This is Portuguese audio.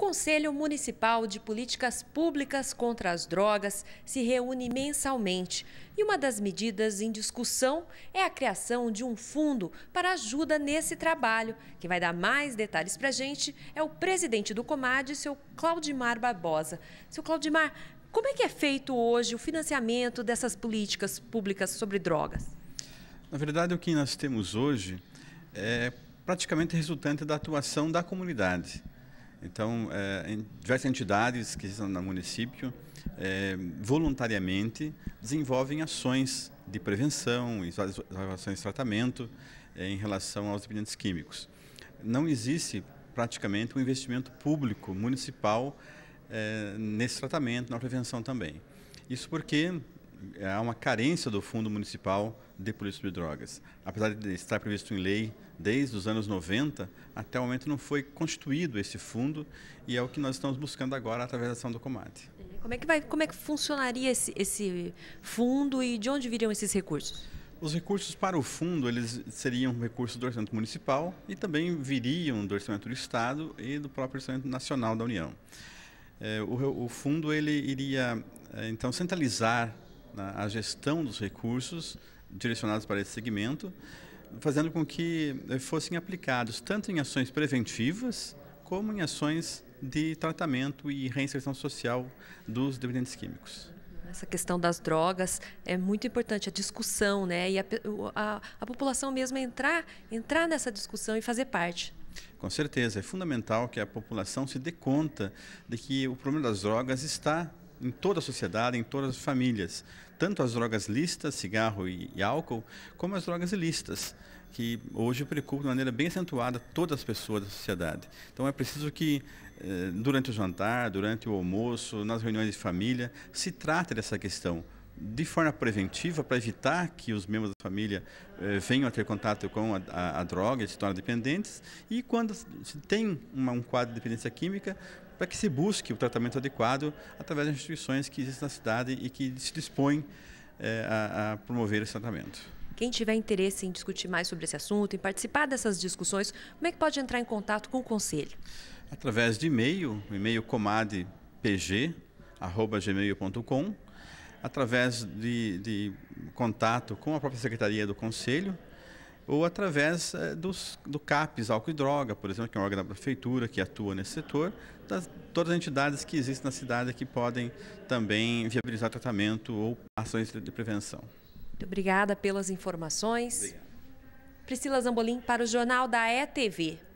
Conselho Municipal de Políticas Públicas contra as Drogas se reúne mensalmente e uma das medidas em discussão é a criação de um fundo para ajuda nesse trabalho. Quem vai dar mais detalhes para a gente é o presidente do Comad, seu Claudimar Barbosa. Seu Claudimar, como é que é feito hoje o financiamento dessas políticas públicas sobre drogas? Na verdade, o que nós temos hoje é praticamente resultante da atuação da comunidade. Então, é, em diversas entidades que estão no município, é, voluntariamente desenvolvem ações de prevenção, e ações de tratamento é, em relação aos dependentes químicos. Não existe praticamente um investimento público municipal nesse tratamento, na prevenção também. Isso porque é, há uma carência do Fundo Municipal de Polícia de Drogas. Apesar de estar previsto em lei desde os anos 90, até o momento não foi constituído esse fundo e é o que nós estamos buscando agora através da ação do Comate. Como é que, vai, como é que funcionaria esse, esse fundo e de onde viriam esses recursos? Os recursos para o fundo, eles seriam recursos do orçamento municipal e também viriam do orçamento do Estado e do próprio orçamento nacional da União. É, o, o, fundo, ele iria, é, então, centralizar né, a gestão dos recursos direcionados para esse segmento, fazendo com que eh, fossem aplicados tanto em ações preventivas como em ações de tratamento e reinserção social dos dependentes químicos essa questão das drogas é muito importante a discussão né e a, a, a, população mesmo é entrar entrar nessa discussão e fazer parte com certeza é fundamental que a população se dê conta de que o problema das drogas está em toda a sociedade, em todas as famílias. Tanto as drogas lícitas, cigarro e, e álcool, como as drogas ilícitas, que hoje preocupam de maneira bem acentuada todas as pessoas da sociedade. Então é preciso que, eh, durante o jantar, durante o almoço, nas reuniões de família, se trate dessa questão de forma preventiva para evitar que os membros da família eh, venham a ter contato com a, a, a droga e se tornem dependentes. E quando se tem uma, um quadro de dependência química, para que se busque o tratamento adequado através das instituições que existem na cidade e que se dispõem eh, a, a promover esse tratamento. Quem tiver interesse em discutir mais sobre esse assunto, em participar dessas discussões, como é que pode entrar em contato com o Conselho? Através de e-mail, e-mail comadepg.gmail.com através de, de contato com a própria Secretaria do Conselho ou através eh, dos, do CAPES, álcool e droga, por exemplo, que é um órgão da prefeitura que atua nesse setor, das, todas as entidades que existem na cidade que podem também viabilizar tratamento ou ações de, prevenção. Muito obrigada pelas informações. Obrigado. Priscila Zambolim para o Jornal da ETV.